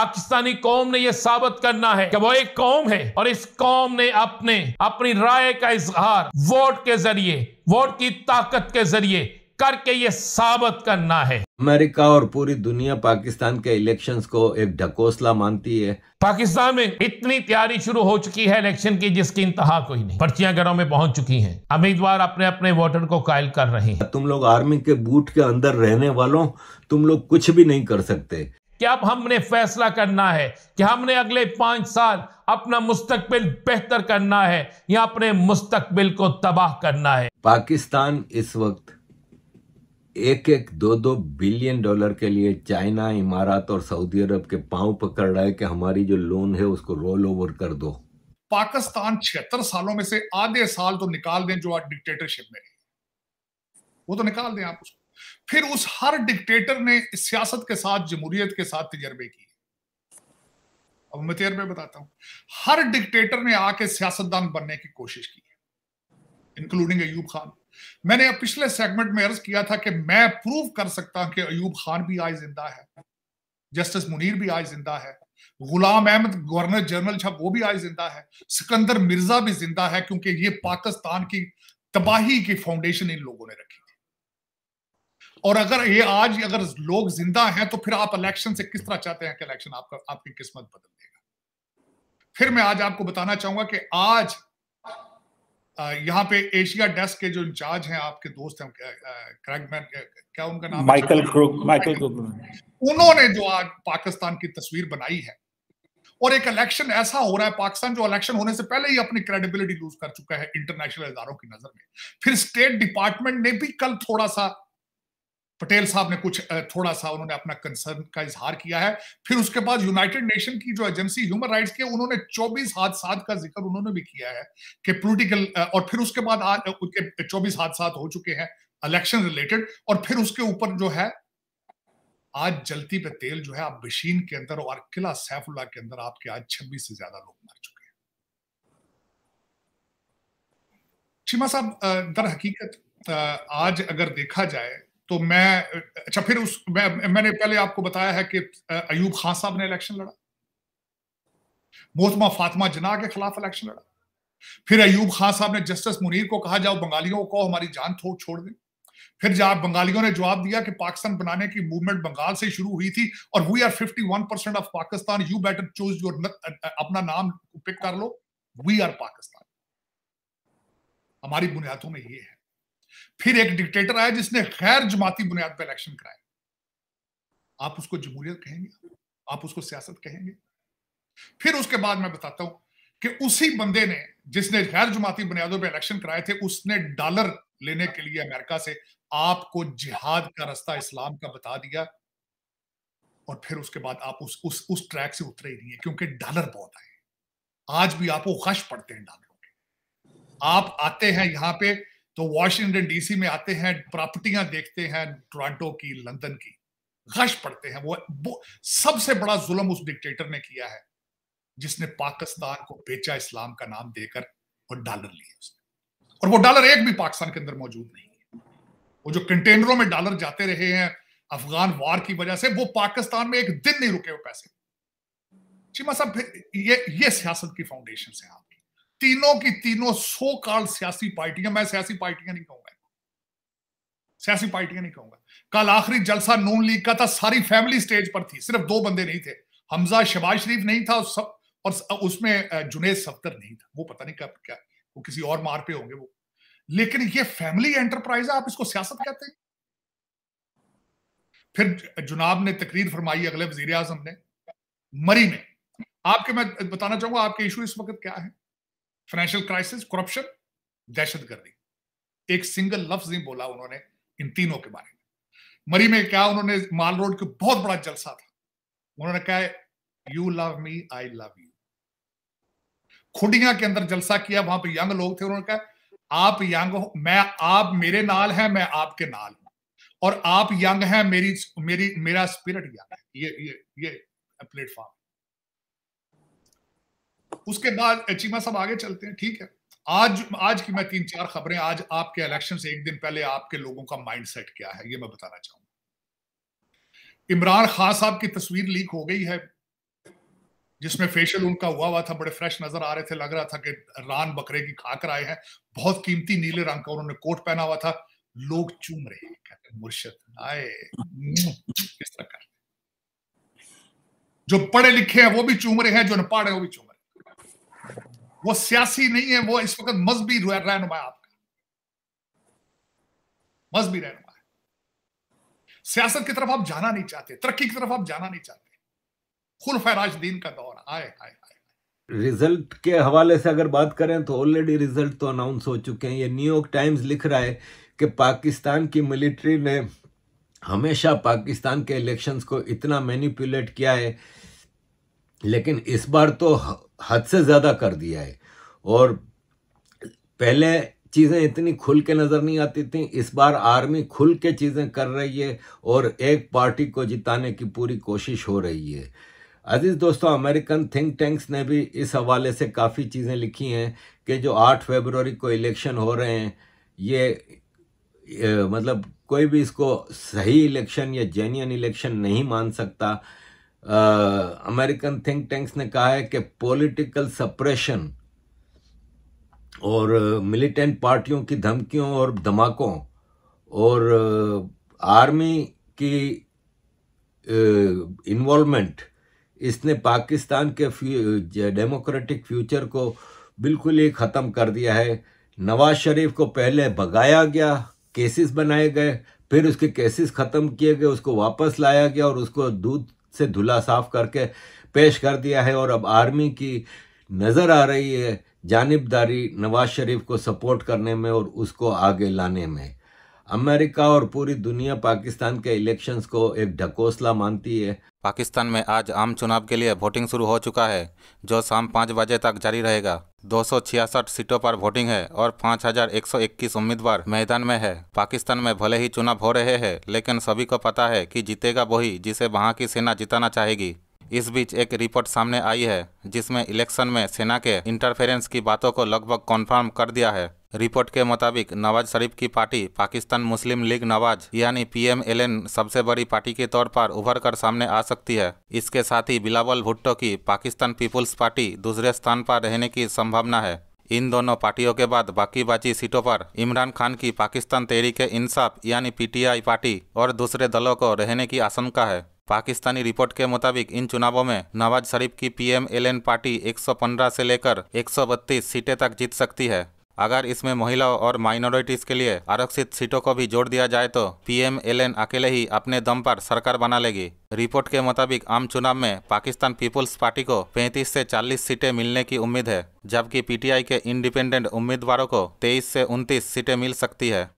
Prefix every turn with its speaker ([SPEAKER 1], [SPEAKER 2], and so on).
[SPEAKER 1] पाकिस्तानी कौम ने यह साबित करना है कि वो एक कौम है और इस कौम ने अपने अपनी राय का इजहार वोट के जरिए वोट की ताकत के जरिए करके ये साबित करना है
[SPEAKER 2] अमेरिका और पूरी दुनिया पाकिस्तान के इलेक्शंस को एक ढकोसला मानती है
[SPEAKER 1] पाकिस्तान में इतनी तैयारी शुरू हो चुकी है इलेक्शन की जिसकी इंतहा कोई नहीं पर्चियां घरों में पहुंच चुकी हैं उम्मीदवार अपने अपने वोटर को कायल कर रहे हैं तुम लोग आर्मी
[SPEAKER 2] के बूट के अंदर रहने वालों तुम लोग कुछ भी नहीं कर सकते
[SPEAKER 1] कि अब हमने फैसला करना है कि हमने अगले पांच साल अपना मुस्तकबिल बेहतर करना है या अपने मुस्तकबिल को तबाह करना है
[SPEAKER 2] पाकिस्तान इस वक्त एक एक दो दो बिलियन डॉलर के लिए चाइना इमारात और सऊदी अरब के पांव पकड़ रहा है कि हमारी जो लोन है उसको रोल ओवर कर दो
[SPEAKER 1] पाकिस्तान छिहत्तर सालों में से आधे साल तो निकाल दें जो आज डिक्टेटरशिप में वो तो निकाल दें आप उसको फिर उस हर डिक्टेटर ने सियासत के साथ जमहूरियत के साथ तजर्बे किए अब मैं तजर्बे बताता हूं हर डिक्टेटर ने आके सियासतदान बनने की कोशिश की इंक्लूडिंग अयूब खान मैंने पिछले सेगमेंट में अर्ज किया था कि मैं प्रूव कर सकता हूं कि अयूब खान भी आज जिंदा है जस्टिस मुनीर भी आज जिंदा है गुलाम अहमद गवर्नर जनरल छा वो भी आज जिंदा है सिकंदर मिर्जा भी जिंदा है क्योंकि ये पाकिस्तान की तबाही की फाउंडेशन इन लोगों ने रखी और अगर ये आज अगर लोग जिंदा हैं तो फिर आप इलेक्शन से किस तरह चाहते हैं कि इलेक्शन आपका आपकी किस्मत बदल देगा फिर मैं आज आपको बताना चाहूंगा कि आज यहाँ पे एशिया डेस्क के जो इंचार्ज हैं आपके दोस्त हैं क्रैगमैन क्या उनका नाम माइकल क्रूक माइकल क्रूक उन्होंने जो आज पाकिस्तान की तस्वीर बनाई है और एक इलेक्शन ऐसा हो रहा है पाकिस्तान जो इलेक्शन होने से पहले ही अपनी क्रेडिबिलिटी लूज कर चुका है इंटरनेशनल इधारों की नजर में फिर स्टेट डिपार्टमेंट ने भी कल थोड़ा सा पटेल साहब ने कुछ थोड़ा सा उन्होंने अपना कंसर्न का इजहार किया है फिर उसके बाद यूनाइटेड नेशन की जो एजेंसी ह्यूमन राइट्स की उन्होंने 24 हादसात का जिक्र उन्होंने भी किया है कि पॉलिटिकल और फिर उसके बाद आज उनके चौबीस हादसात हो चुके हैं इलेक्शन रिलेटेड और फिर उसके ऊपर जो है आज जलती पे तेल जो है आप बशीन के अंदर और किला सैफुल्ला के अंदर आपके आज छब्बीस से ज्यादा लोग मर चुके हैं चीमा साहब दर हकीकत आज अगर देखा जाए तो मैं अच्छा फिर उस मैं, मैंने पहले आपको बताया है कि अयूब खान साहब ने इलेक्शन लड़ा मोहतमा फातिमा जना के खिलाफ इलेक्शन लड़ा फिर अयूब खान साहब ने जस्टिस मुनीर को कहा जाओ बंगालियों को हमारी जान थो छोड़ दें फिर जब बंगालियों ने जवाब दिया कि पाकिस्तान बनाने की मूवमेंट बंगाल से शुरू हुई थी और we are 51 percent of Pakistan you better choose your अपना नाम पिक कर लो वी आर पाकिस्तान हमारी बुनियादों में ये है फिर एक डिक्टेटर आया जिसने गैर जमाती बुनियाद पर इलेक्शन कराए आप उसको जमहूरियत कहेंगे आप उसको सियासत कहेंगे फिर उसके बाद मैं बताता हूं कि उसी बंदे ने जिसने गैर जमाती बुनियादों पर इलेक्शन कराए थे उसने डॉलर लेने के लिए अमेरिका से आपको जिहाद का रास्ता इस्लाम का बता दिया और फिर उसके बाद आप उस उस उस ट्रैक से उतरे ही नहीं है क्योंकि डॉलर बहुत आए आज भी आपको खश पड़ते हैं डॉलरों के आप आते हैं यहां पे तो वॉशिंगटन डीसी में आते हैं प्रॉपर्टियां देखते हैं टोरंटो की लंदन की घश पड़ते हैं वो, वो सबसे बड़ा जुल्म उस डिक्टेटर ने किया है जिसने पाकिस्तान को बेचा इस्लाम का नाम देकर और डॉलर लिए उसने और वो डॉलर एक भी पाकिस्तान के अंदर मौजूद नहीं है वो जो कंटेनरों में डॉलर जाते रहे हैं अफगान वार की वजह से वो पाकिस्तान में एक दिन नहीं रुके वो पैसे चीमा साहब मतलब ये ये सियासत की फाउंडेशन है आपकी तीनों की तीनों सो कॉल्ड सियासी पार्टियां मैं सियासी पार्टियां नहीं कहूंगा सियासी पार्टियां नहीं कहूंगा कल आखिरी जलसा नून लीग का था सारी फैमिली स्टेज पर थी सिर्फ दो बंदे नहीं थे हमजा शबाज शरीफ नहीं था सब और उसमें जुनेद सफ्तर नहीं था वो पता नहीं कब क्या वो किसी और मार पे होंगे वो लेकिन ये फैमिली एंटरप्राइज है आप इसको सियासत कहते हैं फिर जुनाब ने तकरीर फरमाई अगले वजीर आजम ने मरी में आपके मैं बताना चाहूंगा आपके इशू इस वक्त क्या है फाइनेंशियल क्राइसिस करप्शन दहशतगर्दी एक सिंगल लफ्ज नहीं बोला उन्होंने इन तीनों के बारे में मरी में क्या उन्होंने माल रोड के बहुत बड़ा जलसा था उन्होंने कहा you love me I love you खुडिया के अंदर जलसा किया वहां पे यंग लोग थे उन्होंने कहा आप यंग हो मैं आप मेरे नाल है मैं आपके नाल हूं और आप यंग हैं मेरी मेरी मेरा स्पिरिट यंग है ये ये ये प्लेटफॉर्म उसके बाद चीमा साहब आगे चलते हैं ठीक है आज आज की मैं तीन चार खबरें आज आपके इलेक्शन से एक दिन पहले आपके लोगों का माइंडसेट क्या है ये मैं बताना चाहूंगा इमरान खान साहब की तस्वीर लीक हो गई है जिसमें फेशियल उनका हुआ हुआ था बड़े फ्रेश नजर आ रहे थे लग रहा था कि रान बकरे की खाकर आए हैं बहुत कीमती नीले रंग का उन्होंने कोट पहना हुआ था लोग चूम रहे हैं कहते मुर्शद आए किस तरह जो पढ़े लिखे हैं वो भी चूम रहे हैं जो न पढ़ वो भी चूम वो सियासी नहीं है वो इस वक्त मजहबी रहनुमा आपका मजहबी रहनुमा है सियासत की तरफ आप जाना नहीं चाहते तरक्की की तरफ आप जाना नहीं चाहते खुल फैराज दीन का दौर आए आए
[SPEAKER 2] रिजल्ट के हवाले से अगर बात करें तो ऑलरेडी रिजल्ट तो अनाउंस हो चुके हैं ये न्यूयॉर्क टाइम्स लिख रहा है कि पाकिस्तान की मिलिट्री ने हमेशा पाकिस्तान के इलेक्शंस को इतना मैनिपुलेट किया है लेकिन इस बार तो हद से ज़्यादा कर दिया है और पहले चीज़ें इतनी खुल के नज़र नहीं आती थी इस बार आर्मी खुल के चीज़ें कर रही है और एक पार्टी को जिताने की पूरी कोशिश हो रही है अजीज़ दोस्तों अमेरिकन थिंक टैंक्स ने भी इस हवाले से काफ़ी चीज़ें लिखी हैं कि जो 8 फरवरी को इलेक्शन हो रहे हैं ये, ये मतलब कोई भी इसको सही इलेक्शन या जेन्यन इलेक्शन नहीं मान सकता अमेरिकन थिंक टैंक्स ने कहा है कि पॉलिटिकल सप्रेशन और मिलिटेंट uh, पार्टियों की धमकियों और धमाकों और आर्मी uh, की इन्वॉल्वमेंट uh, इसने पाकिस्तान के डेमोक्रेटिक फ्यूचर को बिल्कुल ही ख़त्म कर दिया है नवाज शरीफ को पहले भगाया गया केसेस बनाए गए फिर उसके केसेस ख़त्म किए गए उसको वापस लाया गया और उसको दूध से धुला साफ करके पेश कर दिया है और अब आर्मी की नज़र आ रही है जानबदारी नवाज शरीफ को सपोर्ट करने में और उसको आगे लाने में अमेरिका और पूरी दुनिया
[SPEAKER 3] पाकिस्तान के इलेक्शंस को एक ढकोसला मानती है पाकिस्तान में आज आम चुनाव के लिए वोटिंग शुरू हो चुका है जो शाम पाँच बजे तक जारी रहेगा दो सीटों पर वोटिंग है और 5,121 उम्मीदवार मैदान में है पाकिस्तान में भले ही चुनाव हो रहे हैं लेकिन सभी को पता है कि जीतेगा वही जिसे वहाँ की सेना जिताना चाहेगी इस बीच एक रिपोर्ट सामने आई है जिसमें इलेक्शन में सेना के इंटरफेरेंस की बातों को लगभग कन्फर्म कर दिया है रिपोर्ट के मुताबिक नवाज शरीफ की party Pakistan Muslim League Nawaz यानी पीएमएलएन सबसे बड़ी पार्टी के तौर पर उभर कर सामने आ सकती है इसके साथ ही बिलावल भुट्टो की पाकिस्तान पीपुल्स पार्टी दूसरे स्थान पर रहने की संभावना है इन दोनों पार्टियों के बाद बाकी बाची सीटों पर इमरान खान की पाकिस्तान तहरीक इंसाफ यानी पीटीआई पार्टी और दूसरे दलों को रहने की आशंका है पाकिस्तानी रिपोर्ट के मुताबिक इन चुनावों में नवाज शरीफ की पीएमएलएन पार्टी 115 से लेकर 132 सीटें तक जीत सकती है अगर इसमें महिलाओं और माइनॉरिटीज के लिए आरक्षित सीटों को भी जोड़ दिया जाए तो पीएमएलएन अकेले ही अपने दम पर सरकार बना लेगी रिपोर्ट के मुताबिक आम चुनाव में पाकिस्तान पीपुल्स पार्टी को 35 से 40 सीटें मिलने की उम्मीद है जबकि पीटीआई के इंडिपेंडेंट उम्मीदवारों को 23 से 29 सीटें मिल सकती है